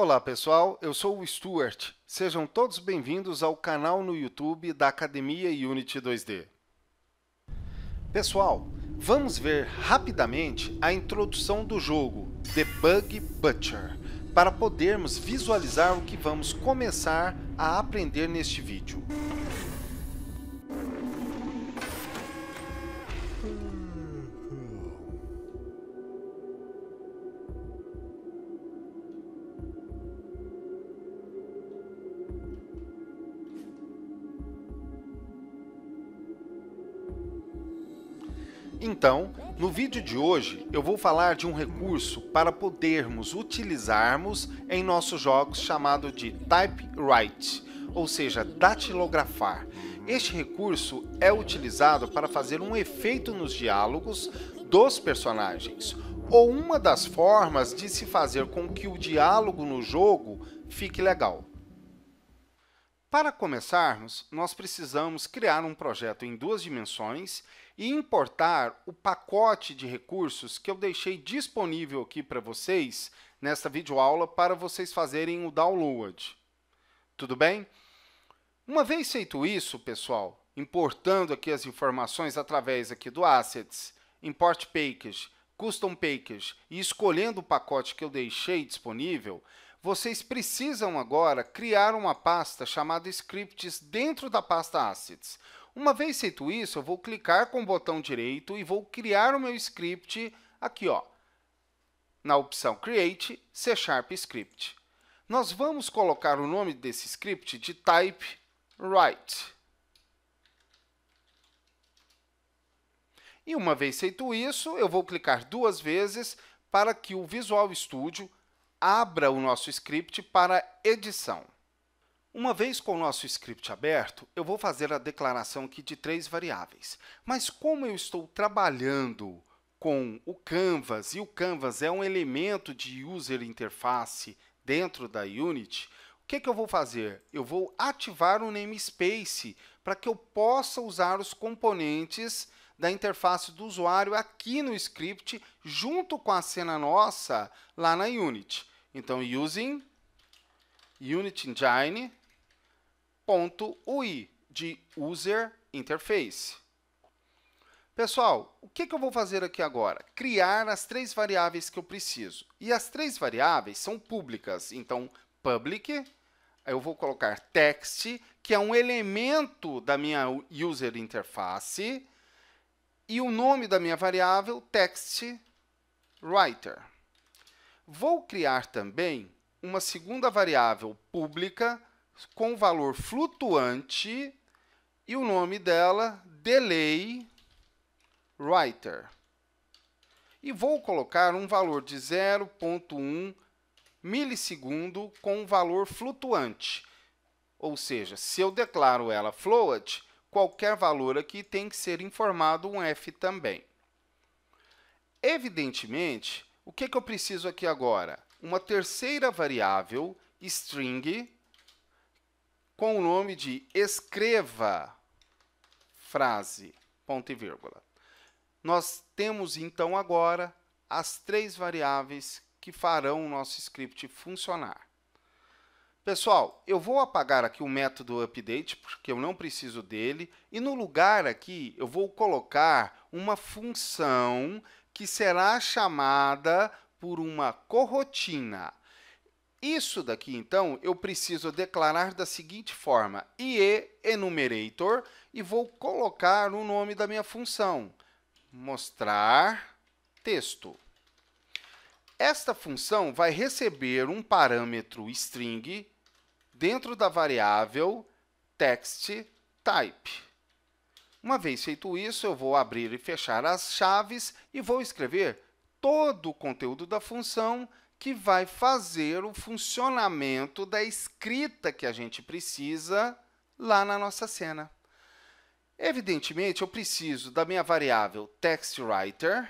Olá pessoal, eu sou o Stuart. Sejam todos bem-vindos ao canal no YouTube da Academia Unity 2D. Pessoal, vamos ver rapidamente a introdução do jogo The Bug Butcher para podermos visualizar o que vamos começar a aprender neste vídeo. Então, no vídeo de hoje eu vou falar de um recurso para podermos utilizarmos em nossos jogos chamado de typewrite, ou seja, datilografar. Este recurso é utilizado para fazer um efeito nos diálogos dos personagens, ou uma das formas de se fazer com que o diálogo no jogo fique legal. Para começarmos, nós precisamos criar um projeto em duas dimensões e importar o pacote de recursos que eu deixei disponível aqui para vocês nesta videoaula para vocês fazerem o download. Tudo bem? Uma vez feito isso, pessoal, importando aqui as informações através aqui do Assets, Import Package, Custom Package e escolhendo o pacote que eu deixei disponível, vocês precisam agora criar uma pasta chamada scripts dentro da pasta assets. Uma vez feito isso, eu vou clicar com o botão direito e vou criar o meu script aqui, ó, na opção Create C Sharp Script. Nós vamos colocar o nome desse script de type write. E uma vez feito isso, eu vou clicar duas vezes para que o Visual Studio abra o nosso script para edição. Uma vez com o nosso script aberto, eu vou fazer a declaração aqui de três variáveis. Mas como eu estou trabalhando com o Canvas, e o Canvas é um elemento de User Interface dentro da Unity, o que, é que eu vou fazer? Eu vou ativar o namespace para que eu possa usar os componentes da interface do usuário aqui no script, junto com a cena nossa lá na Unity. Então, using unitengine.ui, de User Interface. Pessoal, o que, que eu vou fazer aqui agora? Criar as três variáveis que eu preciso. E as três variáveis são públicas. Então, public, eu vou colocar text, que é um elemento da minha user interface, e o nome da minha variável, text writer. Vou criar também uma segunda variável pública com valor flutuante e o nome dela delay writer. E vou colocar um valor de 0.1 milissegundo com um valor flutuante. Ou seja, se eu declaro ela float, qualquer valor aqui tem que ser informado um f também. Evidentemente, o que, que eu preciso aqui agora? Uma terceira variável, string, com o nome de escreva frase, ponto e vírgula. Nós temos, então, agora as três variáveis que farão o nosso script funcionar. Pessoal, eu vou apagar aqui o método update, porque eu não preciso dele, e no lugar aqui eu vou colocar uma função que será chamada por uma corrotina. Isso daqui, então, eu preciso declarar da seguinte forma: IE enumerator e vou colocar o nome da minha função, mostrar texto. Esta função vai receber um parâmetro string dentro da variável text type. Uma vez feito isso, eu vou abrir e fechar as chaves e vou escrever todo o conteúdo da função que vai fazer o funcionamento da escrita que a gente precisa lá na nossa cena. Evidentemente, eu preciso da minha variável textWriter,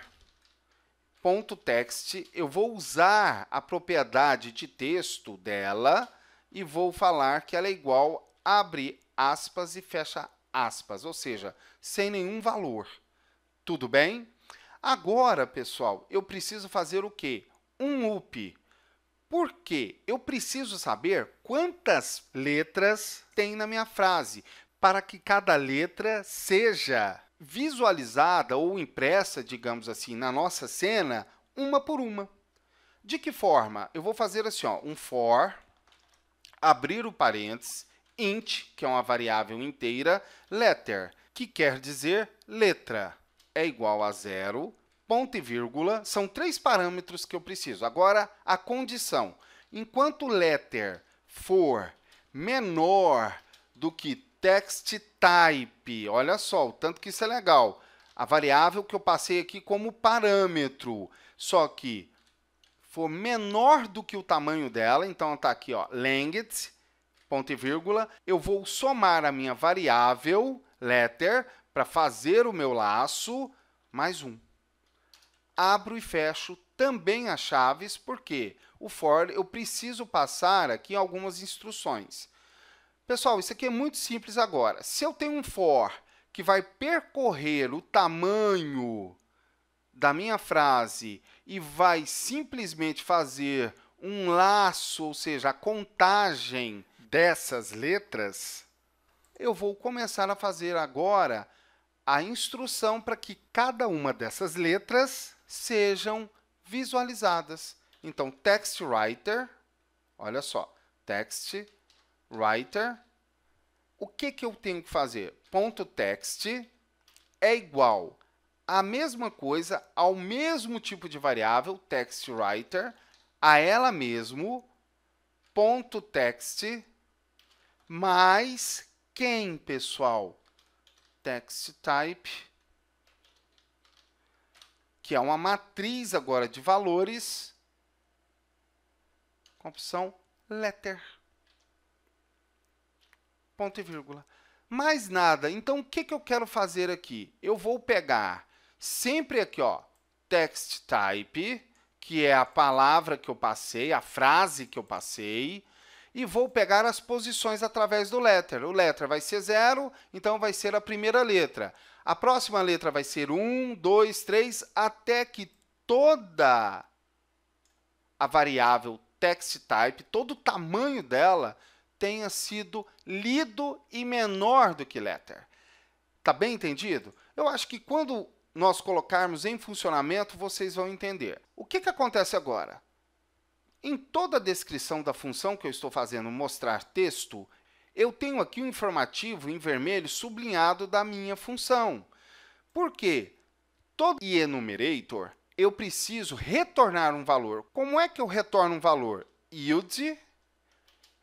ponto text, eu vou usar a propriedade de texto dela e vou falar que ela é igual abre aspas e fecha aspas, ou seja, sem nenhum valor. Tudo bem? Agora, pessoal, eu preciso fazer o quê? Um up. Por quê? Eu preciso saber quantas letras tem na minha frase para que cada letra seja visualizada ou impressa, digamos assim, na nossa cena, uma por uma. De que forma? Eu vou fazer assim, ó, um for, abrir o parênteses, int, que é uma variável inteira, letter, que quer dizer letra, é igual a zero, ponto e vírgula, são três parâmetros que eu preciso. Agora, a condição. Enquanto letter for menor do que text type, olha só o tanto que isso é legal, a variável que eu passei aqui como parâmetro, só que for menor do que o tamanho dela, então está aqui, ó, length, ponto e vírgula, eu vou somar a minha variável letter para fazer o meu laço, mais um. Abro e fecho também as chaves, porque o for eu preciso passar aqui algumas instruções. Pessoal, isso aqui é muito simples agora. Se eu tenho um for que vai percorrer o tamanho da minha frase e vai simplesmente fazer um laço, ou seja, a contagem dessas letras, eu vou começar a fazer agora a instrução para que cada uma dessas letras sejam visualizadas. Então, text writer, olha só, text writer, o que, que eu tenho que fazer? Ponto text é igual a mesma coisa, ao mesmo tipo de variável, text writer, a ela mesmo, ponto text mais quem, pessoal? Text type, que é uma matriz agora de valores, com a opção letter. Ponto e vírgula. Mais nada. Então, o que, que eu quero fazer aqui? Eu vou pegar sempre aqui, ó, text type, que é a palavra que eu passei, a frase que eu passei, e vou pegar as posições através do letter. O letter vai ser zero, então vai ser a primeira letra. A próxima letra vai ser 1, 2, 3, até que toda a variável text type, todo o tamanho dela, tenha sido lido e menor do que letter. Tá bem entendido? Eu acho que quando nós colocarmos em funcionamento, vocês vão entender. O que, que acontece agora? Em toda a descrição da função que eu estou fazendo mostrar texto, eu tenho aqui o um informativo em vermelho sublinhado da minha função. Por quê? Todo enumerator eu preciso retornar um valor. Como é que eu retorno um valor? Yield,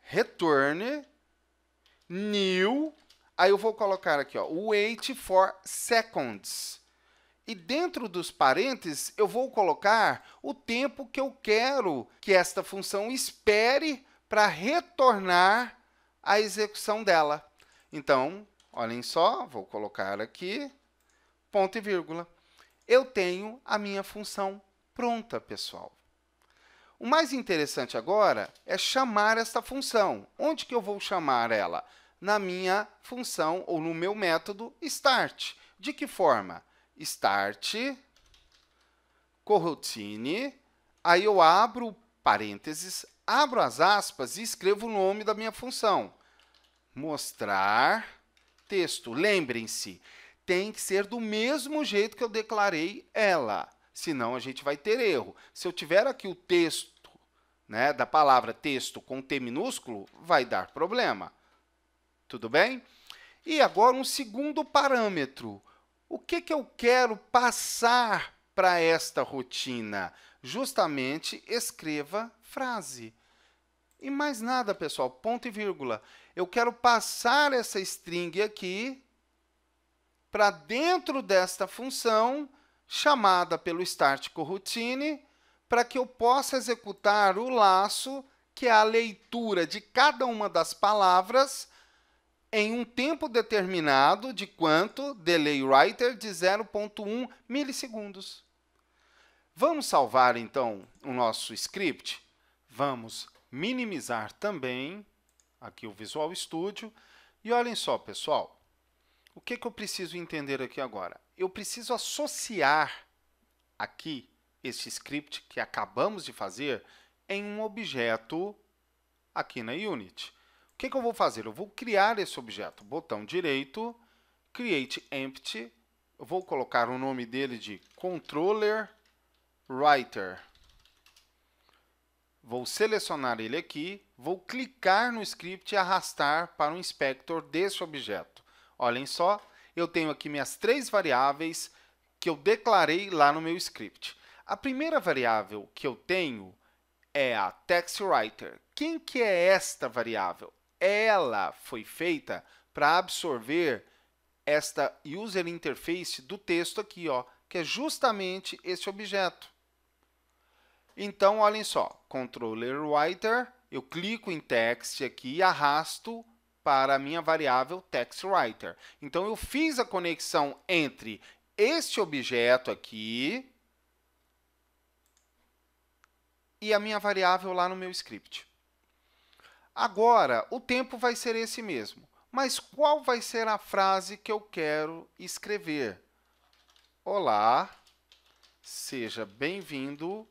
return, new, aí eu vou colocar aqui, ó, wait for seconds. E dentro dos parênteses, eu vou colocar o tempo que eu quero que esta função espere para retornar a execução dela. Então, olhem só, vou colocar aqui, ponto e vírgula. Eu tenho a minha função pronta, pessoal. O mais interessante agora é chamar esta função. Onde que eu vou chamar ela? Na minha função ou no meu método start. De que forma? start, coroutine, aí eu abro parênteses, abro as aspas e escrevo o nome da minha função. Mostrar texto. Lembrem-se, tem que ser do mesmo jeito que eu declarei ela, senão a gente vai ter erro. Se eu tiver aqui o texto, né, da palavra texto com T minúsculo, vai dar problema. Tudo bem? E agora um segundo parâmetro, o que, que eu quero passar para esta rotina? Justamente escreva frase. E mais nada, pessoal, ponto e vírgula. Eu quero passar essa string aqui para dentro desta função chamada pelo start coroutine para que eu possa executar o laço, que é a leitura de cada uma das palavras em um tempo determinado de quanto delay writer de 0.1 milissegundos. Vamos salvar então o nosso script? Vamos minimizar também aqui o Visual Studio. E olhem só, pessoal, o que, que eu preciso entender aqui agora? Eu preciso associar aqui este script que acabamos de fazer em um objeto aqui na Unity que, que eu vou fazer? Eu vou criar esse objeto. Botão direito, Create Empty. Eu vou colocar o nome dele de Controller Writer. Vou selecionar ele aqui, vou clicar no script e arrastar para o inspector desse objeto. Olhem só, eu tenho aqui minhas três variáveis que eu declarei lá no meu script. A primeira variável que eu tenho é a TextWriter. Quem que é esta variável? ela foi feita para absorver esta user interface do texto aqui, ó, que é justamente esse objeto. Então, olhem só, controller writer, eu clico em text aqui e arrasto para a minha variável text writer. Então, eu fiz a conexão entre este objeto aqui e a minha variável lá no meu script. Agora, o tempo vai ser esse mesmo. Mas qual vai ser a frase que eu quero escrever? Olá, seja bem-vindo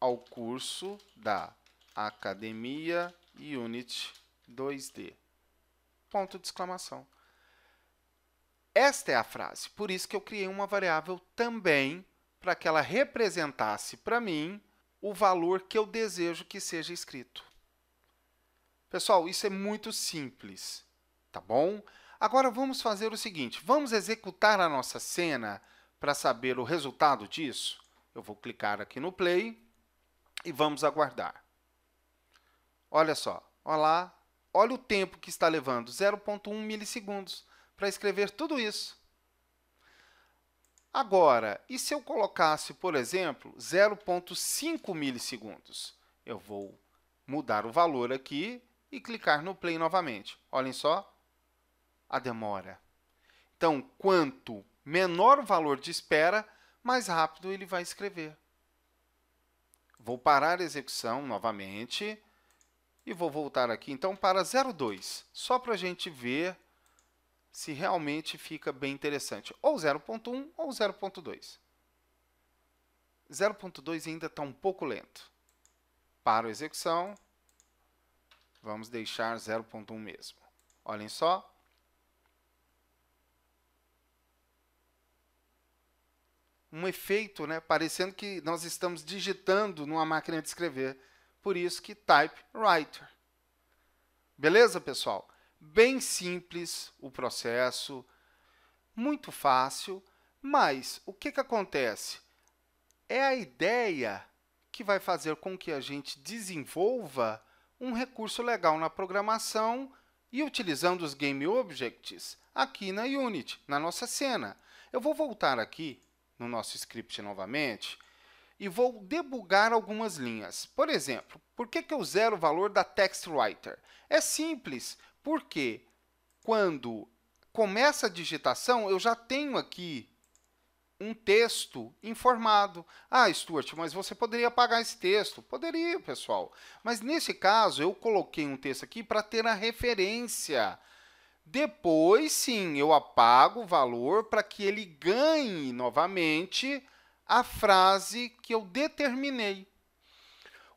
ao curso da Academia Unit 2D. Ponto de exclamação. Esta é a frase, por isso que eu criei uma variável também para que ela representasse para mim o valor que eu desejo que seja escrito. Pessoal, isso é muito simples, tá bom? Agora vamos fazer o seguinte, vamos executar a nossa cena para saber o resultado disso? Eu vou clicar aqui no play e vamos aguardar. Olha só, olha lá, olha o tempo que está levando, 0.1 milissegundos para escrever tudo isso. Agora, e se eu colocasse, por exemplo, 0.5 milissegundos? Eu vou mudar o valor aqui e clicar no play novamente. Olhem só a demora. Então, quanto menor o valor de espera, mais rápido ele vai escrever. Vou parar a execução novamente e vou voltar aqui então para 02, só para a gente ver se realmente fica bem interessante. Ou 0.1 ou 0.2. 0.2 ainda está um pouco lento. Paro a execução, Vamos deixar 0.1 mesmo. Olhem só. Um efeito, né? Parecendo que nós estamos digitando numa máquina de escrever. Por isso que typewriter. Beleza, pessoal? Bem simples o processo, muito fácil, mas o que, que acontece? É a ideia que vai fazer com que a gente desenvolva um recurso legal na programação e utilizando os Game Objects aqui na Unity, na nossa cena. Eu vou voltar aqui no nosso script novamente e vou debugar algumas linhas. Por exemplo, por que, que eu zero o valor da Text Writer? É simples, porque quando começa a digitação, eu já tenho aqui um texto informado. Ah, Stuart, mas você poderia apagar esse texto? Poderia, pessoal. Mas nesse caso, eu coloquei um texto aqui para ter a referência. Depois, sim, eu apago o valor para que ele ganhe novamente a frase que eu determinei.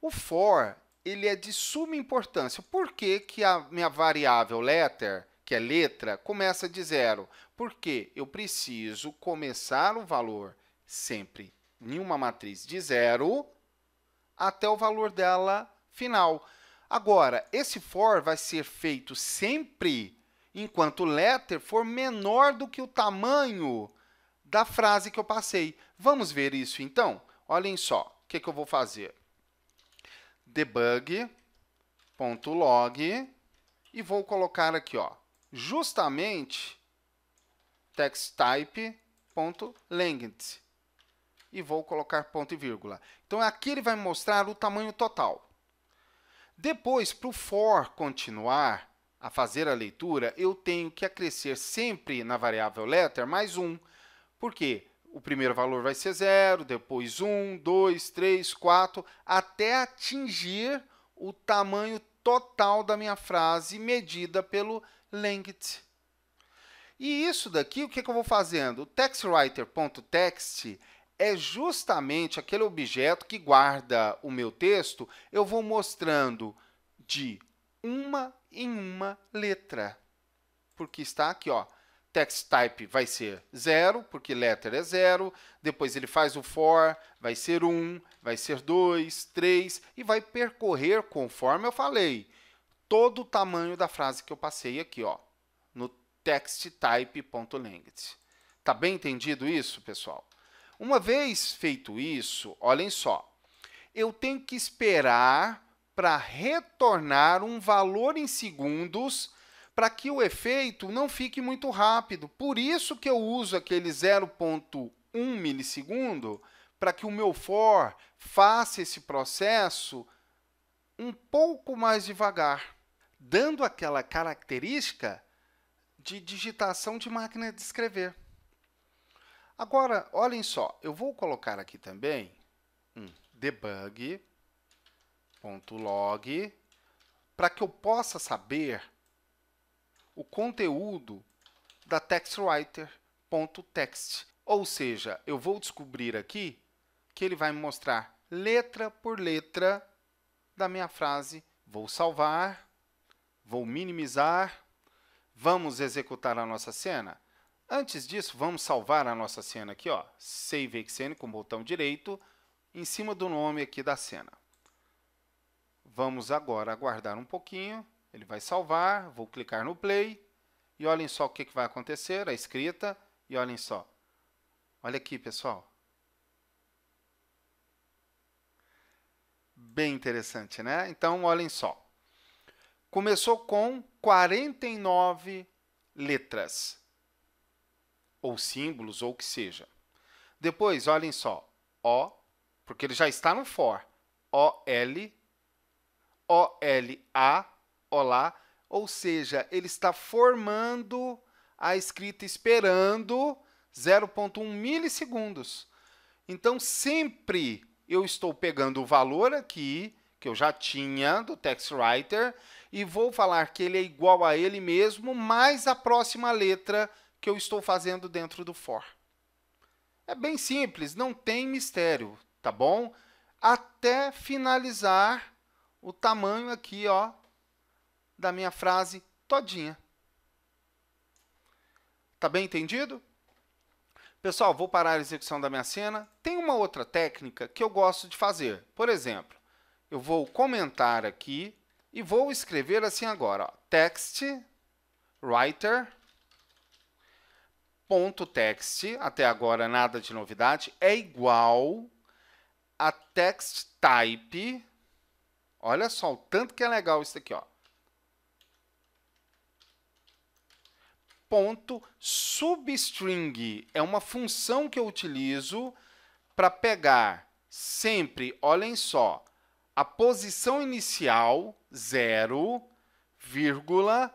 O for, ele é de suma importância. Por que, que a minha variável letter que é letra, começa de zero. Porque eu preciso começar o valor sempre em uma matriz de zero até o valor dela final. Agora, esse for vai ser feito sempre enquanto o letter for menor do que o tamanho da frase que eu passei. Vamos ver isso então? Olhem só, o que, é que eu vou fazer? Debug.log e vou colocar aqui, ó, justamente textType.length e vou colocar ponto e vírgula. Então aqui ele vai mostrar o tamanho total. Depois, para o for continuar a fazer a leitura, eu tenho que acrescer sempre na variável letter mais um, porque o primeiro valor vai ser zero, depois um, dois, três, quatro, até atingir o tamanho total da minha frase medida pelo length. E isso daqui, o que, que eu vou fazendo? O textwriter.text é justamente aquele objeto que guarda o meu texto. Eu vou mostrando de uma em uma letra. Porque está aqui, ó. Text type vai ser zero, porque letter é zero. Depois ele faz o for, vai ser um, vai ser dois, três e vai percorrer conforme eu falei todo o tamanho da frase que eu passei aqui, ó, no texttype.language. Tá bem entendido isso, pessoal? Uma vez feito isso, olhem só, eu tenho que esperar para retornar um valor em segundos para que o efeito não fique muito rápido. Por isso que eu uso aquele 0.1 milissegundo para que o meu for faça esse processo um pouco mais devagar dando aquela característica de digitação de máquina de escrever. Agora, olhem só, eu vou colocar aqui também um debug.log para que eu possa saber o conteúdo da textwriter.text. Ou seja, eu vou descobrir aqui que ele vai me mostrar letra por letra da minha frase. Vou salvar vou minimizar, vamos executar a nossa cena. Antes disso, vamos salvar a nossa cena aqui, ó. Save Excel com o botão direito, em cima do nome aqui da cena. Vamos agora aguardar um pouquinho. Ele vai salvar, vou clicar no play. E olhem só o que vai acontecer, a escrita. E olhem só. Olha aqui, pessoal. Bem interessante, né? Então, olhem só começou com 49 letras, ou símbolos, ou o que seja. Depois, olhem só, O, porque ele já está no for, O-L, O-L-A, olá, ou seja, ele está formando a escrita esperando 0,1 milissegundos. Então, sempre eu estou pegando o valor aqui, que eu já tinha do TextWriter, e vou falar que ele é igual a ele mesmo, mais a próxima letra que eu estou fazendo dentro do for. É bem simples, não tem mistério, tá bom? Até finalizar o tamanho aqui, ó, da minha frase todinha. Tá bem entendido? Pessoal, vou parar a execução da minha cena. Tem uma outra técnica que eu gosto de fazer. Por exemplo, eu vou comentar aqui e vou escrever assim agora, ó, text writer ponto text, até agora nada de novidade, é igual a text type. Olha só o tanto que é legal isso aqui, ó. Ponto substring é uma função que eu utilizo para pegar sempre, olhem só, a posição inicial, 0, vírgula,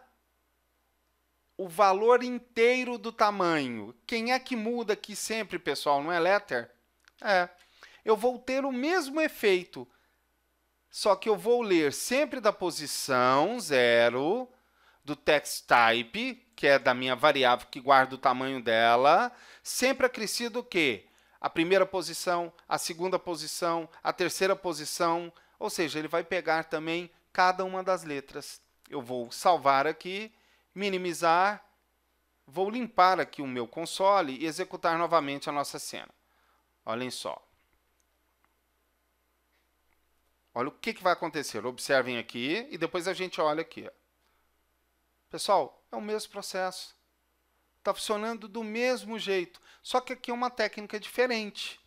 o valor inteiro do tamanho. Quem é que muda aqui sempre, pessoal? Não é letter? É. Eu vou ter o mesmo efeito, só que eu vou ler sempre da posição 0, do text type, que é da minha variável que guarda o tamanho dela, sempre acrescido o quê? A primeira posição, a segunda posição, a terceira posição, ou seja, ele vai pegar também cada uma das letras. Eu vou salvar aqui, minimizar, vou limpar aqui o meu console e executar novamente a nossa cena. Olhem só. Olha o que, que vai acontecer. Observem aqui e depois a gente olha aqui. Pessoal, é o mesmo processo. Está funcionando do mesmo jeito, só que aqui é uma técnica diferente.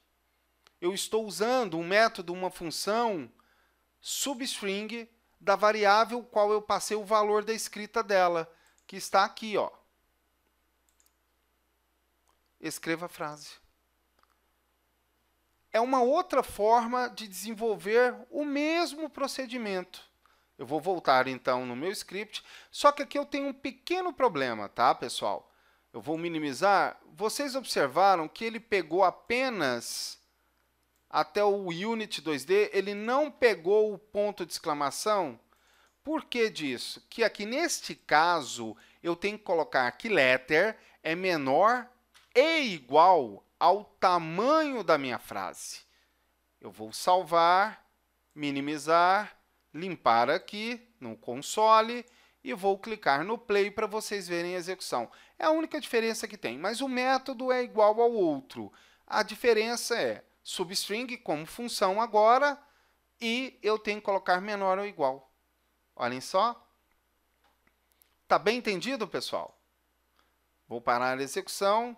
Eu estou usando um método, uma função substring da variável qual eu passei o valor da escrita dela, que está aqui, ó. Escreva a frase. É uma outra forma de desenvolver o mesmo procedimento. Eu vou voltar então no meu script, só que aqui eu tenho um pequeno problema, tá, pessoal? Eu vou minimizar. Vocês observaram que ele pegou apenas até o Unity 2D, ele não pegou o ponto de exclamação. Por que disso? Que aqui neste caso, eu tenho que colocar que letter é menor e igual ao tamanho da minha frase. Eu vou salvar, minimizar, limpar aqui no console e vou clicar no play para vocês verem a execução. É a única diferença que tem, mas o método é igual ao outro. A diferença é substring como função agora e eu tenho que colocar menor ou igual. Olhem só. Tá bem entendido, pessoal? Vou parar a execução.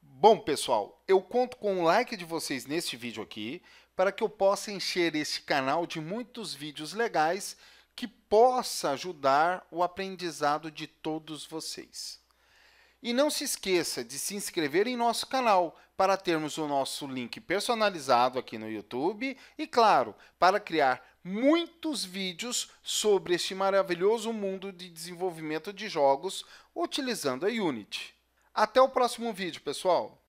Bom, pessoal, eu conto com o like de vocês neste vídeo aqui para que eu possa encher este canal de muitos vídeos legais que possa ajudar o aprendizado de todos vocês. E não se esqueça de se inscrever em nosso canal para termos o nosso link personalizado aqui no YouTube e, claro, para criar muitos vídeos sobre este maravilhoso mundo de desenvolvimento de jogos utilizando a Unity. Até o próximo vídeo, pessoal!